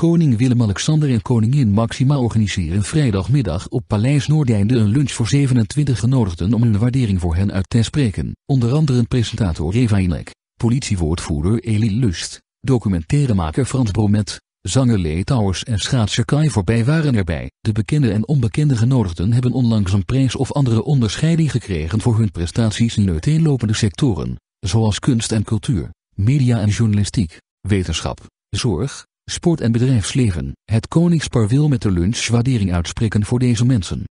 Koning Willem-Alexander en koningin Maxima organiseren vrijdagmiddag op Paleis Noordeinde een lunch voor 27 genodigden om hun waardering voor hen uit te spreken. Onder andere presentator Eva Inek, politiewoordvoerder Elie Lust, documentairemaker Frans Bromet, zanger Lee Towers en schaatser Kai voorbij waren erbij. De bekende en onbekende genodigden hebben onlangs een prijs of andere onderscheiding gekregen voor hun prestaties in uiteenlopende sectoren, zoals kunst en cultuur, media en journalistiek, wetenschap, zorg, sport en bedrijfsleven. Het Koningspaar wil met de lunch waardering uitspreken voor deze mensen.